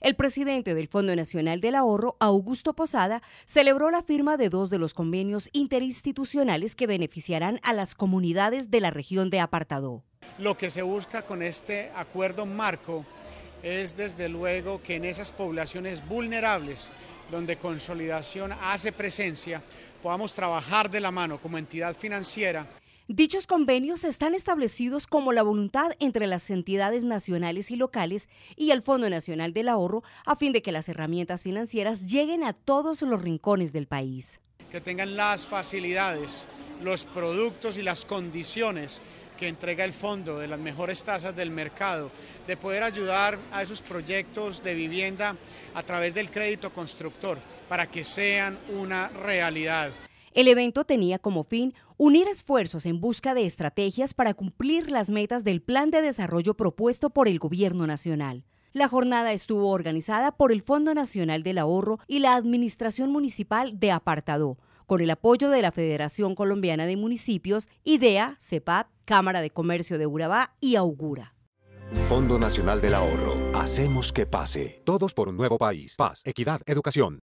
El presidente del Fondo Nacional del Ahorro, Augusto Posada, celebró la firma de dos de los convenios interinstitucionales que beneficiarán a las comunidades de la región de Apartado. Lo que se busca con este acuerdo marco es desde luego que en esas poblaciones vulnerables, donde consolidación hace presencia, podamos trabajar de la mano como entidad financiera Dichos convenios están establecidos como la voluntad entre las entidades nacionales y locales y el Fondo Nacional del Ahorro a fin de que las herramientas financieras lleguen a todos los rincones del país. Que tengan las facilidades, los productos y las condiciones que entrega el fondo, de las mejores tasas del mercado, de poder ayudar a esos proyectos de vivienda a través del crédito constructor para que sean una realidad. El evento tenía como fin unir esfuerzos en busca de estrategias para cumplir las metas del plan de desarrollo propuesto por el Gobierno Nacional. La jornada estuvo organizada por el Fondo Nacional del Ahorro y la Administración Municipal de Apartado, con el apoyo de la Federación Colombiana de Municipios, IDEA, CEPAP, Cámara de Comercio de Urabá y Augura. Fondo Nacional del Ahorro. Hacemos que pase. Todos por un nuevo país. Paz, equidad, educación.